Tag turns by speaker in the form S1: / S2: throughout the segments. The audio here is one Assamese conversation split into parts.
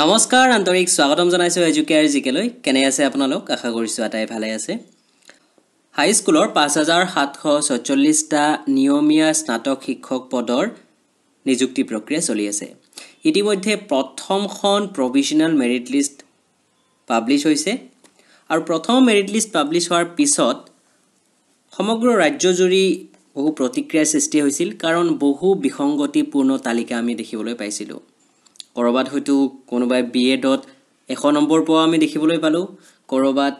S1: নমস্কাৰ আন্তৰিক স্বাগতম জনাইছোঁ এজুকেয়াৰ জিকেলৈ কেনে আছে আপোনালোক আশা কৰিছোঁ আটাই ভালে আছে হাইস্কুলৰ পাঁচ হাজাৰ সাতশ ছয়চল্লিছটা নিয়মীয়া স্নাতক শিক্ষক পদৰ নিযুক্তি প্ৰক্ৰিয়া চলি আছে ইতিমধ্যে প্ৰথমখন প্ৰভিশ্যনেল মেৰিট লিষ্ট পাব্লিছ হৈছে আৰু প্ৰথম মেৰিট লিষ্ট পাব্লিছ হোৱাৰ পিছত সমগ্ৰ ৰাজ্যজুৰি বহু প্ৰতিক্ৰিয়াৰ সৃষ্টি হৈছিল কাৰণ বহু বিসংগতিপূৰ্ণ তালিকা আমি দেখিবলৈ পাইছিলোঁ ক'ৰবাত হয়তো কোনোবাই বি এডত এশ নম্বৰ পোৱা আমি দেখিবলৈ পালোঁ ক'ৰবাত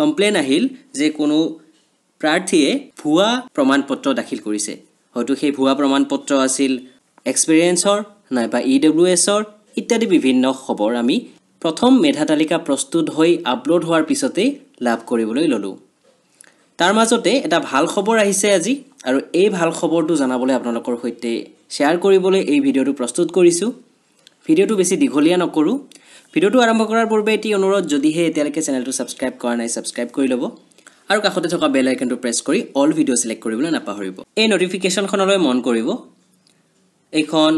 S1: কমপ্লেইন আহিল যে কোনো প্ৰাৰ্থীয়ে ভুৱা প্ৰমাণ পত্ৰ দাখিল কৰিছে হয়তো সেই ভুৱা প্ৰমাণ পত্ৰ আছিল এক্সপেৰিয়েঞ্চৰ নাইবা ই ডব্লিউ এছৰ ইত্যাদি বিভিন্ন খবৰ আমি প্ৰথম মেধা তালিকা প্ৰস্তুত হৈ আপলোড হোৱাৰ পিছতেই লাভ কৰিবলৈ ল'লোঁ তাৰ মাজতে এটা ভাল খবৰ আহিছে আজি আৰু এই ভাল খবৰটো জনাবলৈ আপোনালোকৰ সৈতে শ্বেয়াৰ কৰিবলৈ এই ভিডিঅ'টো প্ৰস্তুত কৰিছোঁ ভিডিঅ'টো বেছি দীঘলীয়া নকৰোঁ ভিডিঅ'টো আৰম্ভ কৰাৰ পূৰ্বে এটি অনুৰোধ যদিহে এতিয়ালৈকে চেনেলটো ছাবস্ক্ৰাইব কৰা নাই ছাবস্ক্ৰাইব কৰি ল'ব আৰু কাষতে থকা বেল আইকনটো প্ৰেছ কৰি অল ভিডিঅ' চিলেক্ট কৰিবলৈ নাপাহৰিব এই ন'টিফিকেশ্যনখনলৈ মন কৰিব এইখন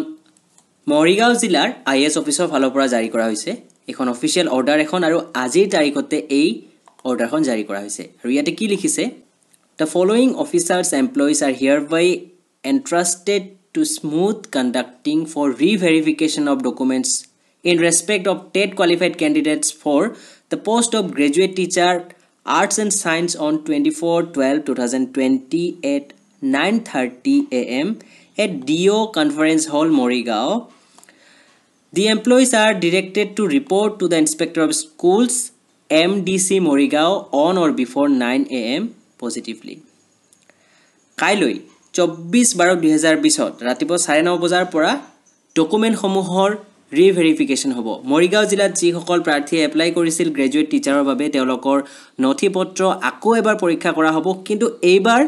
S1: মৰিগাঁও জিলাৰ আই এছ অফিচৰ ফালৰ পৰা জাৰি কৰা হৈছে এইখন অফিচিয়েল অৰ্ডাৰ এখন আৰু আজিৰ তাৰিখতে এই অৰ্ডাৰখন জাৰি কৰা হৈছে আৰু ইয়াতে কি লিখিছে the following officers employees are hereby entrusted to smooth conducting for re-verification of documents in respect of TET qualified candidates for the post of graduate teacher arts and science on 24 12 2020 at 9:30 a.m. at DO Conference Hall Morigao. The employees are directed to report to the Inspector of Schools MDC Morigao on or before 9 a.m. positively. Kailoi চৌব্বিছ বাৰ দুহেজাৰ বিছত ৰাতিপুৱা চাৰে ন বজাৰ পৰা ডকুমেণ্টসমূহৰ ৰি ভেৰিফিকেশ্যন হ'ব মৰিগাঁও জিলাত যিসকল প্ৰাৰ্থীয়ে এপ্লাই কৰিছিল গ্ৰেজুৱেট টিচাৰৰ বাবে তেওঁলোকৰ নথি পত্ৰ আকৌ এবাৰ পৰীক্ষা কৰা হ'ব কিন্তু এইবাৰ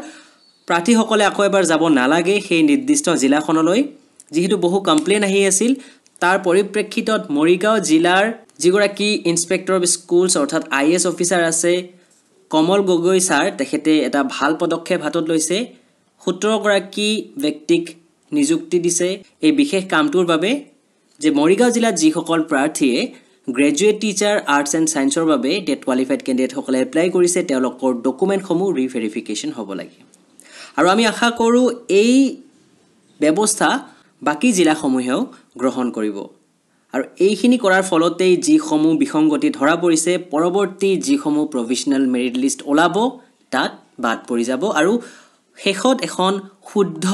S1: প্ৰাৰ্থীসকলে আকৌ এবাৰ যাব নালাগে সেই নিৰ্দিষ্ট জিলাখনলৈ যিহেতু বহু কমপ্লেইন আহি আছিল তাৰ পৰিপ্ৰেক্ষিতত মৰিগাঁও জিলাৰ যিগৰাকী ইনস্পেক্টৰ অফ স্কুলছ অৰ্থাৎ আই এ এছ অফিচাৰ আছে কমল গগৈ ছাৰ তেখেতে এটা ভাল পদক্ষেপ হাতত লৈছে সোতৰগৰাকী ব্যক্তিক নিযুক্তি দিছে এই বিশেষ কামটোৰ বাবে যে মৰিগাঁও জিলাত যিসকল প্ৰাৰ্থীয়ে গ্ৰেজুৱেট টিচাৰ আৰ্টছ এণ্ড ছায়েন্সৰ বাবে ডেট কোৱালিফাইড কেণ্ডিডেটসকলে এপ্লাই কৰিছে তেওঁলোকৰ ডকুমেণ্টসমূহ ৰিভেৰিফিকেশ্যন হ'ব লাগে আৰু আমি আশা কৰোঁ এই ব্যৱস্থা বাকী জিলাসমূহেও গ্ৰহণ কৰিব আৰু এইখিনি কৰাৰ ফলতেই যিসমূহ বিসংগতি ধৰা পৰিছে পৰৱৰ্তী যিসমূহ প্ৰফেচনেল মেৰিট লিষ্ট ওলাব তাত বাদ পৰি যাব আৰু শেষত এখন শুদ্ধ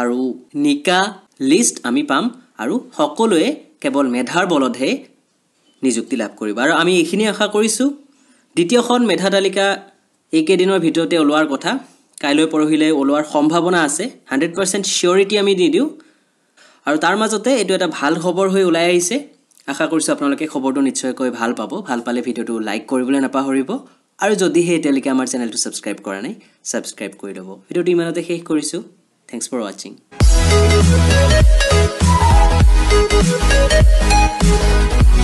S1: আৰু নিকা লিষ্ট আমি পাম আৰু সকলোৱে কেৱল মেধাৰ বলতহে নিযুক্তি লাভ কৰিব আৰু আমি এইখিনি আশা কৰিছোঁ দ্বিতীয়খন মেধা তালিকা এইকেইদিনৰ ভিতৰতে ওলোৱাৰ কথা কাইলৈ পৰহিলৈ ওলোৱাৰ সম্ভাৱনা আছে হাণ্ড্ৰেড পাৰ্চেণ্ট চিয়ৰিটি আমি দি দিওঁ আৰু তাৰ মাজতে এইটো এটা ভাল খবৰ হৈ ওলাই আহিছে আশা কৰিছোঁ আপোনালোকে খবৰটো নিশ্চয়কৈ ভাল পাব ভাল পালে ভিডিঅ'টো লাইক কৰিবলৈ নাপাহৰিব আৰু যদিহে এতিয়ালৈকে আমাৰ চেনেলটো ছাবস্ক্ৰাইব কৰা নাই ছাবস্ক্ৰাইব কৰি ল'ব ভিডিঅ'টো ইমানতে শেষ কৰিছোঁ থেংকছ ফৰ ৱাচিং